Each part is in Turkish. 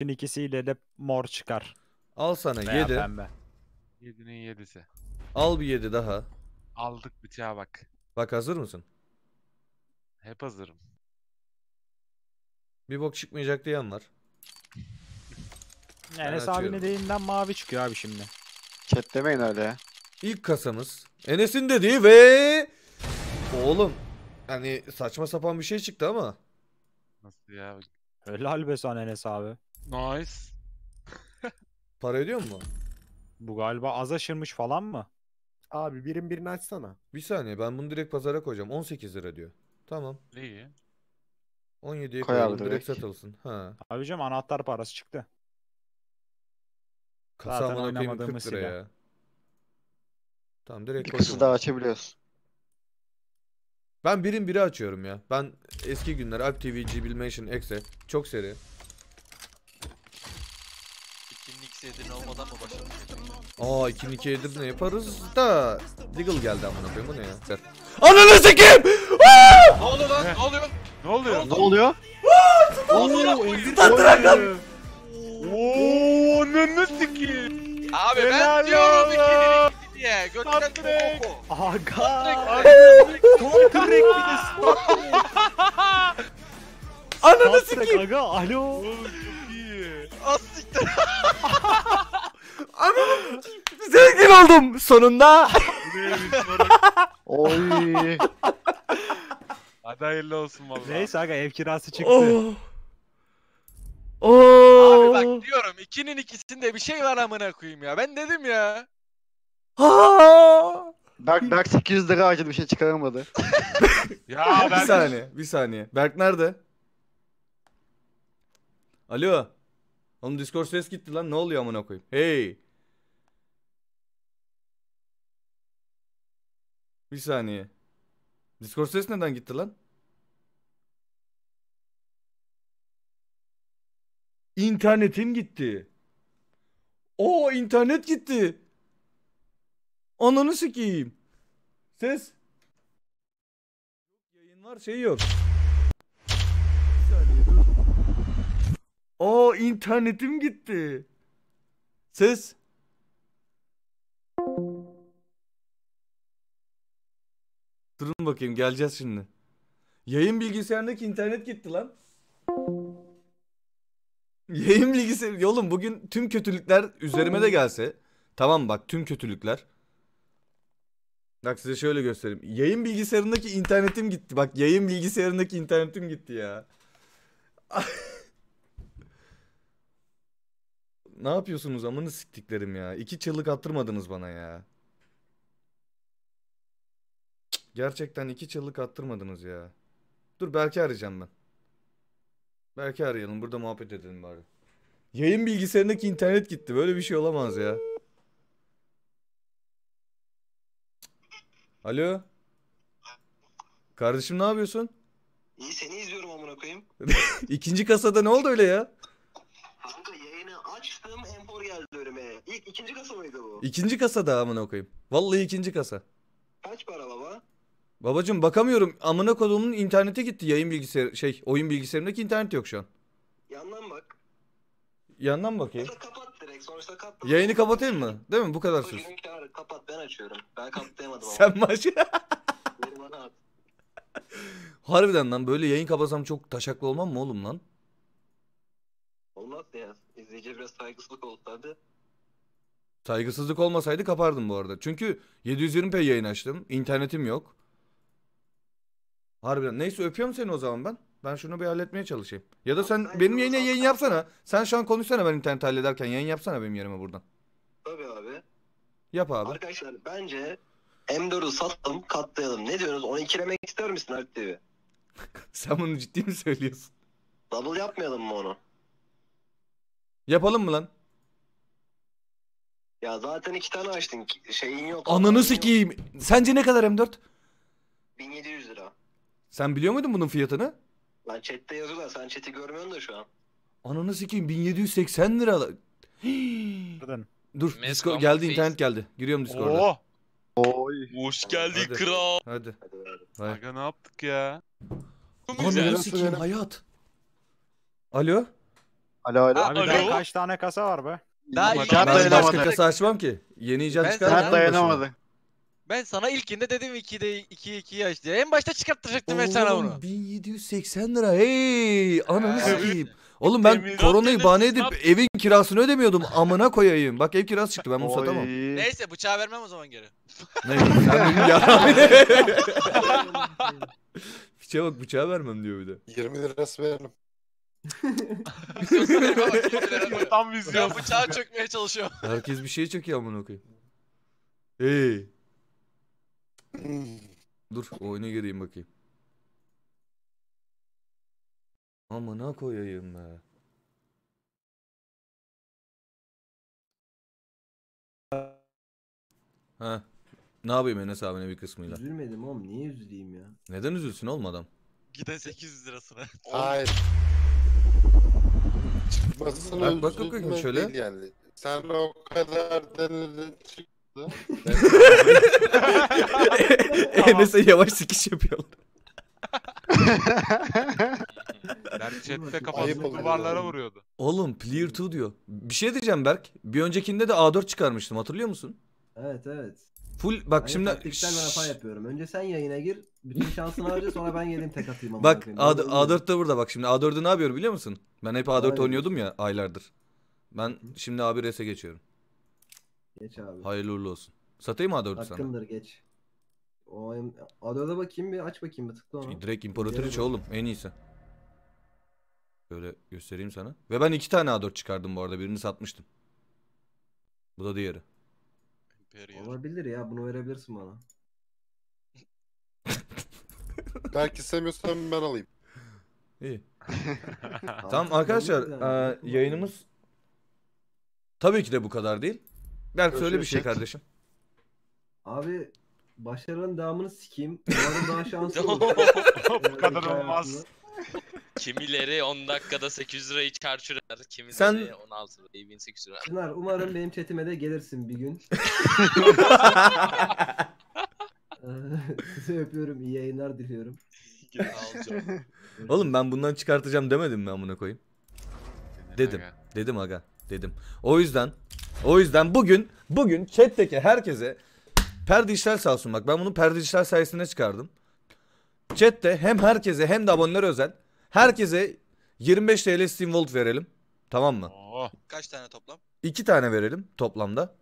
Şimdi ikisiyle de mor çıkar. Al sana Veya 7. Pembe. Yedi'nin yedisi. Al bir yedi daha. Aldık bıçağa bak. Bak hazır mısın? Hep hazırım. Bir bok çıkmayacak diyen var. Yani Enes açıyorum. abinin deyinden mavi çıkıyor abi şimdi. Ket demeyin öyle ya. İlk kasamız Enes'in dediği ve... Oğlum hani saçma sapan bir şey çıktı ama. Nasıl ya? Helal be sana Enes abi. Nice. Para ödüyor mu? Bu galiba az aşırmış falan mı? Abi birin birini açsana. Bir saniye ben bunu direkt pazara koyacağım. 18 lira diyor. Tamam. İyi. 17'ye Koy abi koyalım direkt direkt. satılsın. Ha. Abicim anahtar parası çıktı. Kasa Zaten amına koyayım 40 oynamadığımız silah. ya. Tamam direkt Bir kısmı daha açabiliyorsun. Ben birin biri açıyorum ya. Ben eski günler Alp TV, Gibilmation, Exe çok seri. 2'nin yedirin olmadan mı Aa 2'nin 2 yedirin yaparız da Legal geldi amına koyayım bu ne ya? Ananı sikeyim! Ne oluyor lan? Ne oluyor? Ne oluyor? Ne oluyor? Ne oluyor? Tatlırakan! Ooo ananı sikeyim! Abi ben diyorum 2'nin diye. Götüren Koko. Aga! Kontrek bir de Ananı sikeyim! Aga alo! Asiktir. Anam zengin oldum sonunda. Oy. Hadi hayırlı olsun vallahi. Neyse aga ev kirası çıktı. Oh. Oo. Abi bak oh. diyorum ikinin ikisinde bir şey var amına koyayım ya. Ben dedim ya. Ha! Berk, Berk 800 lira harcadı bir şey çıkaramadı. ya bir saniye, bir saniye. Berk nerede? Alo. Oğlum Discord ses gitti lan. Ne oluyor amına koyayım? Hey. Bir saniye. Discord ses neden gitti lan? İnternetim gitti. O internet gitti. Ananı sikeyim. Ses. Yayın var şey yok. Aa internetim gitti. Siz? Durun bakayım geleceğiz şimdi. Yayın bilgisayarındaki internet gitti lan. Yayın bilgisayarı... Oğlum bugün tüm kötülükler üzerime de gelse. Tamam bak tüm kötülükler. Bak size şöyle göstereyim. Yayın bilgisayarındaki internetim gitti. Bak yayın bilgisayarındaki internetim gitti ya. ne yapıyorsunuz amını siktiklerim ya. İki çığlık attırmadınız bana ya. Gerçekten iki çığlık attırmadınız ya. Dur belki arayacağım ben. Belki arayalım burada muhabbet edelim bari. Yayın bilgisayarındaki internet gitti. Böyle bir şey olamaz ya. Alo. Kardeşim ne yapıyorsun? İyi seni izliyorum amına koyayım. İkinci kasada ne oldu öyle ya? İkinci kasa mıydı bu? İkinci kasa da amına koyayım. Vallahi ikinci kasa. Kaç para baba? Babacım bakamıyorum. Amına kodumun internete gitti yayın bilgisayar şey oyun bilgisayarımdaki internet yok şu an. Yandan bak. Yandan bakayım. Ya kapat direkt sonuçta kapat. Yayını kapatayım mı? Değil mi? Bu kadar Bu söz. kapat ben açıyorum. Ben kapatamadım ama. Sen maç. Beni bana at. Harbiden lan böyle yayın kapatsam çok taşaklı olmam mı oğlum lan? Olmaz ya. İzleyiciye biraz saygısızlık oldu tabii. Saygısızlık olmasaydı kapardım bu arada. Çünkü 720p yayın açtım. İnternetim yok. Harbiden. Neyse öpüyorum seni o zaman ben. Ben şunu bir halletmeye çalışayım. Ya da sen ben benim yayına yayın yapsana. Sen şu an konuşsana ben internet hallederken yayın yapsana benim yerime buradan. Tabii abi. Yap abi. Arkadaşlar bence M4'ü satalım katlayalım. Ne diyorsunuz? Onu ikilemek ister misin Alp TV? sen bunu ciddi mi söylüyorsun? Double yapmayalım mı onu? Yapalım mı lan? Ya zaten iki tane açtın. Şeyin yok. Ananı sikeyim. Sence ne kadar M4? 1700 lira. Sen biliyor muydun bunun fiyatını? Lan chatte yazıyorlar. Sen chat'i görmüyorsun da şu an. Ananı sikeyim 1780 lira. Dur. Mes geldi internet geldi. Giriyorum Discord'a. Oy. Hoş geldin Hadi. kral. Hadi. Vay. Aga ne yaptık ya? Çok güzel. Ananı sikeyim hayat. Alo? Alo alo. Abi Alo. kaç tane kasa var be? Daha Umarım. ilkinde Ben kasa açmam ki. Yeni icat çıkar. Ben dayanamadı. Ben sana ilkinde dedim 2'de 2 2 aç diye. En başta çıkarttıracaktım ben sana bunu. 1780 lira. Hey ananı sikeyim. Oğlum ben koronayı bahane edip evin kirasını ödemiyordum. Amına koyayım. Bak ev kirası çıktı ben bunu Oy. satamam. Neyse bıçağı vermem o zaman geri. Ne? Sen benim bak bıçağı vermem diyor bir de. 20 lirası veririm. Tam vizyon. Bıçağı çökmeye çalışıyor. Herkes bir şey çekiyor amına koyayım. Hey. Dur oyuna gireyim bakayım. Amına koyayım be. Ha. Ne yapayım Enes abine bir kısmıyla? Üzülmedim oğlum niye üzüleyim ya? Neden üzülsün oğlum adam? Gide 800 lirasına. Hayır. Basın Bak, bak bakayım şöyle. yani. Sen de o kadar denedin çıktı. Enes'e yavaş sikiş yapıyorlar. Berk chatte Ayıp kafasını duvarlara vuruyordu. Oğlum Player 2 diyor. Bir şey diyeceğim Berk. Bir öncekinde de A4 çıkarmıştım hatırlıyor musun? Evet evet. Full bak Hayır, hani şimdi taktiksel ben hata yapıyorum. Önce sen yayına gir. Bütün şansını harca sonra ben geleyim tek atayım ama. Bak A, A4'te burada bak şimdi A4'ü ne yapıyorum biliyor musun? Ben hep A4 Aynen. oynuyordum ya aylardır. Ben şimdi a 1 geçiyorum. Geç abi. Hayırlı uğurlu olsun. Satayım A4'ü sana? Hakkındır geç. O A4'e bakayım bir aç bakayım bir tıkla ona. Direkt imparatoriçe oğlum en iyisi. Böyle göstereyim sana. Ve ben iki tane A4 çıkardım bu arada birini satmıştım. Bu da diğeri. Superior. Olabilir ya bunu verebilirsin bana. Belki istemiyorsan ben alayım. İyi. tamam arkadaşlar e, yayınımız tabii ki de bu kadar değil. Belki söyle bir şey kardeşim. Abi başarının devamını sikeyim. Umarım daha şanslı olur. bu kadar şey olmaz. Kimileri 10 dakikada 800 lirayı çarçur eder. Kimileri Sen- 16 lirayı 1800 lira. Pınar umarım benim chatime de gelirsin bir gün. Sizi ee, öpüyorum. iyi yayınlar diliyorum. Alacağım. Oğlum ben bundan çıkartacağım demedim mi amına koyayım? Dedim. Dedim aga. Dedim. O yüzden o yüzden bugün bugün chat'teki herkese perde işler sağ olsun. Bak ben bunu perde işler sayesinde çıkardım. Chat'te hem herkese hem de abonelere özel herkese 25 TL Steam Vault verelim. Tamam mı? Kaç tane toplam? İki tane verelim toplamda.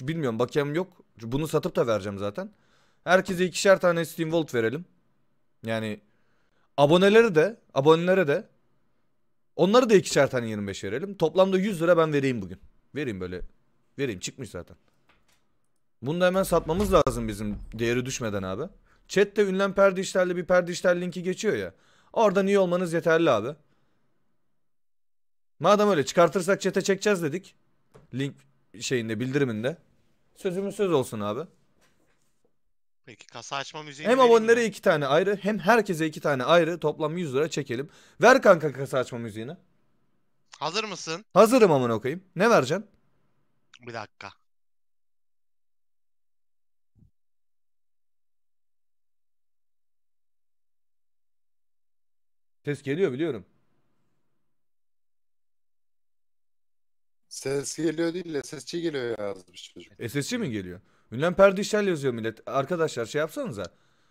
bilmiyorum bakayım yok. Bunu satıp da vereceğim zaten. Herkese ikişer tane Steam Vault verelim. Yani abonelere de abonelere de onları da ikişer tane 25 verelim. Toplamda 100 lira ben vereyim bugün. Vereyim böyle. Vereyim çıkmış zaten. Bunu da hemen satmamız lazım bizim değeri düşmeden abi. Chat'te ünlem perdişlerle bir perdişler linki geçiyor ya. Oradan iyi olmanız yeterli abi. Madem öyle çıkartırsak çete çekeceğiz dedik. Link şeyinde bildiriminde. Sözümüz söz olsun abi. Peki kasa açma müziği Hem abonelere iki tane ayrı hem herkese iki tane ayrı toplam 100 lira çekelim. Ver kanka kasa açma müziğini. Hazır mısın? Hazırım amına okuyayım. Ne vereceksin? Bir dakika. Ses geliyor biliyorum. Ses geliyor değil de sesçi geliyor yazmış çocuk. E, SSC mi geliyor? Ünlem perdişel yazıyor millet. Arkadaşlar şey yapsanıza.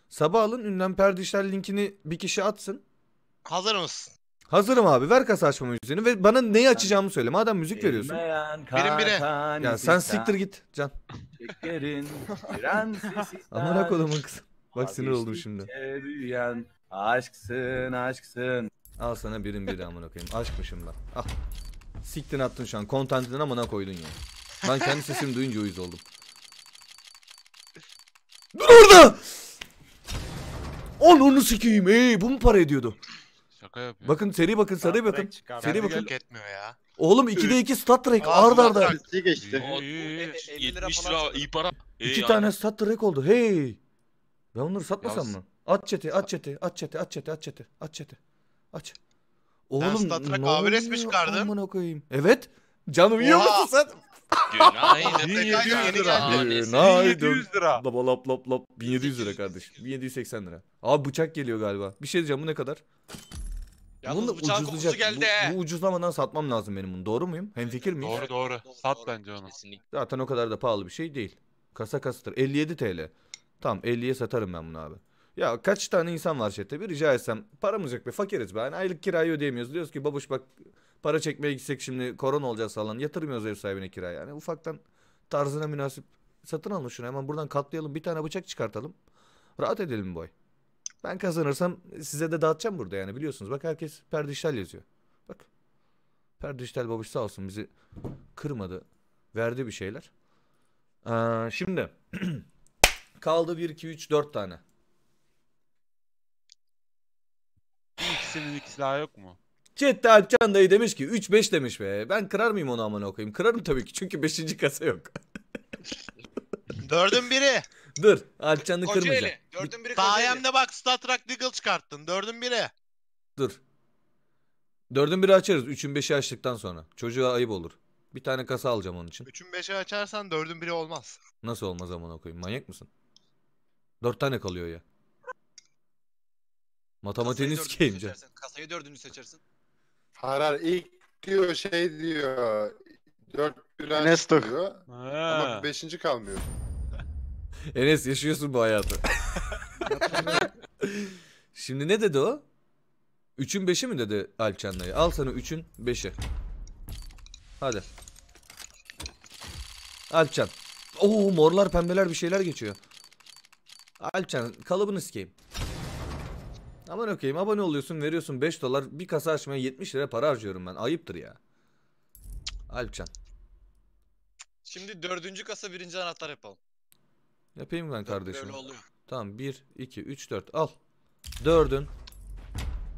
Sabah alın ünlem perdişel linkini bir kişi atsın. Hazır mısın? Hazırım abi ver kasa açma müziğini ve bana neyi açacağımı söyle. Madem müzik veriyorsun. Birin bire. Ya sen siktir git Can. Şekerin, Amına kodumun kızı. Bak sinir oldum şimdi. Aşksın aşksın. Al sana birim biri amına koyayım. Aşkmışım lan. Ah. Siktin attın şu an. Kontentini amına koydun ya. Ben kendi sesimi duyunca uyuz oldum. Dur orada! On onu sikeyim. Ey bu mu para ediyordu? Şaka yapıyor. Bakın seri bakın seri bakın. Seri bakın. Yok etmiyor ya. Oğlum 2'de 2 Star Trek ard arda. Üstü geçti. 70 lira iyi para. 2 tane stat Trek oldu. Hey. Ben onları satmasam mı? At çete, at çete, at çete, at çete, at çete, at çete. Aç. Oğlum Star Trek abi resmi çıkardın. Amına koyayım. Evet. Canım yiyor Oha. musun sen? Günaydın. 1700 lira. Günaydın. 1700 lira. Baba lap lap lap. 1700 lira kardeşim. 1780 lira. Abi bıçak geliyor galiba. Bir şey diyeceğim bu ne kadar? Yalnız bunu bıçağın kokusu geldi. Bu, bu ucuzlamadan satmam lazım benim bunu. Doğru muyum? Hemfikir miyim? Doğru doğru. Sat doğru, bence onu. Kesinlikle. Zaten o kadar da pahalı bir şey değil. Kasa kasıtır. 57 TL. Tamam 50'ye satarım ben bunu abi. Ya kaç tane insan var chatte bir rica etsem paramız yok be fakiriz be. Yani aylık kirayı ödeyemiyoruz. Diyoruz ki babuş bak para çekmeye gitsek şimdi korona olacağız falan yatırmıyoruz ev sahibine kiraya. Yani ufaktan tarzına münasip satın alın şunu hemen buradan katlayalım bir tane bıçak çıkartalım. Rahat edelim boy. Ben kazanırsam size de dağıtacağım burada yani biliyorsunuz. Bak herkes perdiştel yazıyor. Bak. Perdiştel babuş sağ olsun bizi kırmadı. Verdi bir şeyler. Ee, şimdi kaldı 1 2 3 4 tane. ikisinin ikisi yok mu? Chat Alpcan dayı demiş ki 3-5 demiş be. Ben kırar mıyım onu amına okuyayım? Kırarım tabii ki çünkü 5. kasa yok. Dördün biri. Dur Alpcan'ı kırmayacağım. Kocaeli. Dördün biri Kocaeli. Sayemde bak Star Trek Deagle çıkarttın. Dördün biri. Dur. Dördün biri açarız. Üçün beşi açtıktan sonra. Çocuğa ayıp olur. Bir tane kasa alacağım onun için. Üçün beşi açarsan dördün biri olmaz. Nasıl olmaz amına okuyayım? Manyak mısın? Dört tane kalıyor ya. Matematiğini Kasayı sikeyim dördünü seçersin. Kasayı dördünü seçersin. Harar ilk diyor şey diyor. dört biraz Ernesto. diyor. Ama beşinci kalmıyor. Enes yaşıyorsun bu hayatı. Şimdi ne dedi o? Üçün beşi mi dedi Alçanlay'a? Al sana 3'ün 5'i. Hadi. Alçan. Oo morlar pembeler bir şeyler geçiyor. Alçan kalıbını sikeyim. Abone okeyim. Abone oluyorsun veriyorsun 5 dolar. Bir kasa açmaya 70 lira para harcıyorum ben. Ayıptır ya. Alpcan. Şimdi dördüncü kasa birinci anahtar yapalım. Yapayım ben kardeşim. Böyle oluyor. Tamam 1, 2, 3, 4 al. Dördün.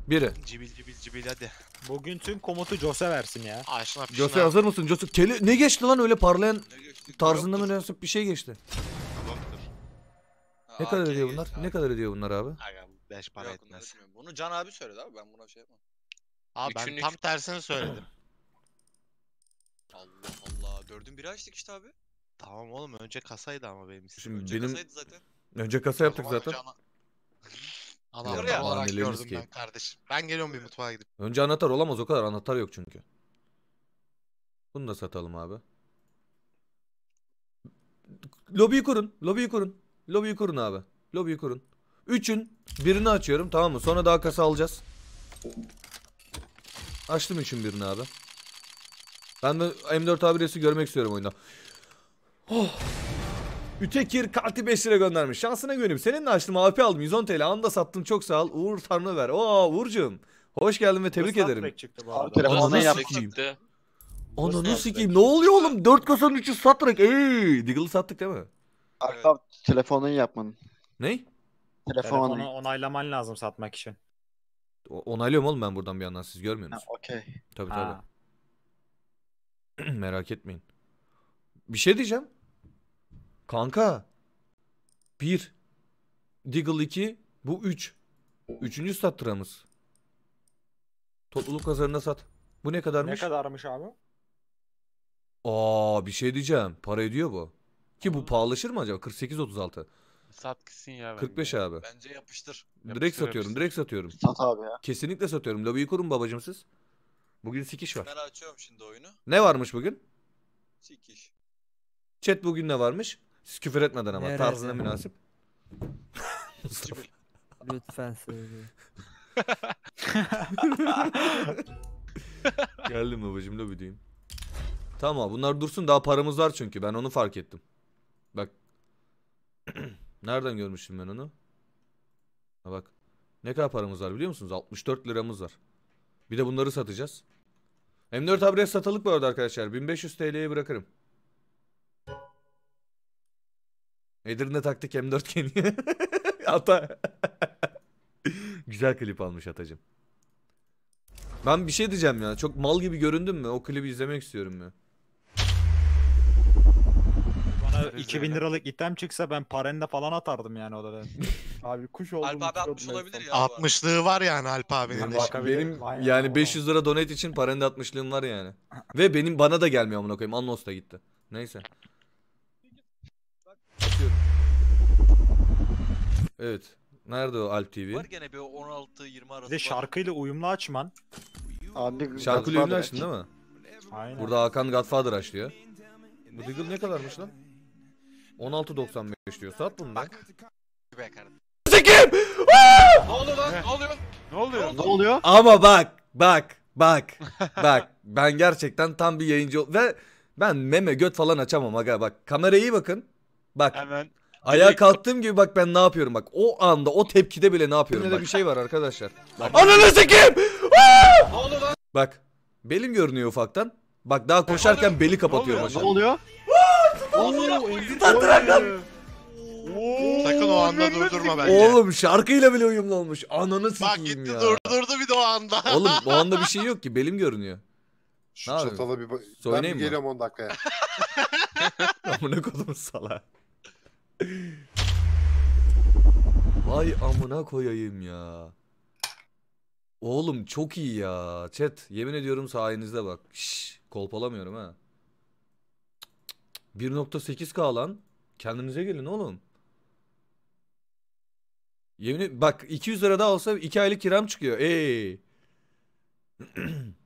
Biri. Cibil cibil cibil hadi. Bugün tüm komutu Jose versin ya. Aşına pişine. Jose hazır mısın? Jose keli ne geçti lan öyle parlayan tarzında mı nasıl bir şey geçti? Tamamdır. Ne Aa, kadar ediyor bunlar? Abi. Ne kadar ediyor bunlar abi? Aga 5 para Yok, etmez. Bunu Can abi söyledi abi ben buna şey yapmam. Abi ben Üçün tam üç- tersini söyledim. Allah Allah. Dördün biri açtık işte abi. tamam oğlum önce kasaydı ama benim Şimdi Şimdi Önce benim- kasaydı zaten. Önce kasa yaptık zaten. Anahtar Diyor ya. olarak Annelerimiz gördüm ben kardeşim. Ben geliyorum bir mutfağa gidip. Önce anahtar olamaz o kadar anahtar yok çünkü. Bunu da satalım abi. Lobiyi kurun. Lobiyi kurun. Lobiyi kurun abi. Lobiyi kurun. Üçün birini açıyorum tamam mı? Sonra daha kasa alacağız. Açtım üçün birini abi. Ben de M4 görmek istiyorum oyunda. Oh. Ütekir kartı 5 lira göndermiş. Şansına gönlüm. Seninle açtım AP aldım. 110 TL. Anda sattım. Çok sağ ol. Uğur Tanrı ver. Oo Uğur'cum. Hoş geldin ve tebrik Burası ederim. Abi telefondan yaptım. Ananı sikeyim. Ne oluyor oğlum? 4 kasanın 3'ü satarak. Ey, Diggle'ı sattık değil mi? Arka telefonu telefondan yapmanın. Ney? Telefon Telefonu onaylaman lazım satmak için. O- Onaylıyorum oğlum ben buradan bir yandan siz görmüyor musunuz? Okey. Tabii tabii. Merak etmeyin. Bir şey diyeceğim. Kanka. bir, Diggle 2. Bu 3. Üç. Üçüncü stat tıramız. Topluluk pazarında sat. Bu ne kadarmış? Ne kadarmış abi? Aa bir şey diyeceğim. Para ediyor bu. Ki bu pahalışır mı acaba? 48-36. Sat gitsin ya. 45 bence. abi. Bence yapıştır. yapıştır direkt satıyorum, direkt satıyorum. Sat abi ya. Kesinlikle satıyorum. Lobiyi kurun babacım siz. Bugün sikiş var. Ben açıyorum şimdi oyunu. Ne varmış bugün? Sikiş. Chat bugün ne varmış? Siz küfür etmeden ama tarzına münasip. Lütfen söyle. Geldim babacım lobi diyeyim. Tamam bunlar dursun daha paramız var çünkü ben onu fark ettim. Bak. Nereden görmüştüm ben onu? Ha bak. Ne kadar paramız var biliyor musunuz? 64 liramız var. Bir de bunları satacağız. M4 abres satılık bu arada arkadaşlar. 1500 TL'ye bırakırım. Edirne taktik M4 kendi. Ata. Güzel klip almış Atacım. Ben bir şey diyeceğim ya. Çok mal gibi göründüm mü? O klibi izlemek istiyorum ya. 2000 liralık item çıksa ben parende falan atardım yani odadan. Abi kuş oldum. Alp abi 60 en olabilir ya. 60'lığı var yani Alp abinin de. şimdi. Benim yani 500 lira donate için parende 60'lığım var yani. Ve benim bana da gelmiyor amına koyayım. Annos da gitti. Neyse. Evet. Nerede o Alp TV? Var gene bir 16-20 arası. Bir de şarkıyla uyumlu açman. Abi, Şarkı uyumlu açtın değil mi? Aynen. Burada Hakan Godfather açlıyor. Bu Diggle ne kadarmış lan? 16.95 diyor. Sat bunu Bak. Be kardeşim. Sikim! Ne oluyor lan? Ne oluyor? Ne oluyor? Ne oluyor? Ama bak, bak, bak, bak. Ben gerçekten tam bir yayıncı ve ben meme göt falan açamam aga bak. Kameraya iyi bakın. Bak. Hemen. Ayağa kalktığım gibi bak ben ne yapıyorum bak. O anda o tepkide bile ne yapıyorum bak. bir şey var arkadaşlar. Bak. Ananı sikim! Ne oluyor Bak. Belim görünüyor ufaktan. Bak daha koşarken beli kapatıyorum. Ne oluyor? Ne oluyor? Ooo Ender Sakın o anda durdurma bence. Oğlum şarkıyla bile uyumlu olmuş. Ananı Bak gitti ya. durdurdu bir de o anda. Oğlum o anda bir şey yok ki belim görünüyor. Şu Ne abi? çatala bir bak. Ben Söyleyeyim bir geliyorum 10 dakikaya. Amına kodum sala. Vay amına koyayım ya. Oğlum çok iyi ya. Chat yemin ediyorum sayenizde bak. Şşş kolpalamıyorum ha. 1.8K lan. Kendinize gelin oğlum. Yemin bak 200 lira daha olsa 2 aylık kiram çıkıyor. Ey.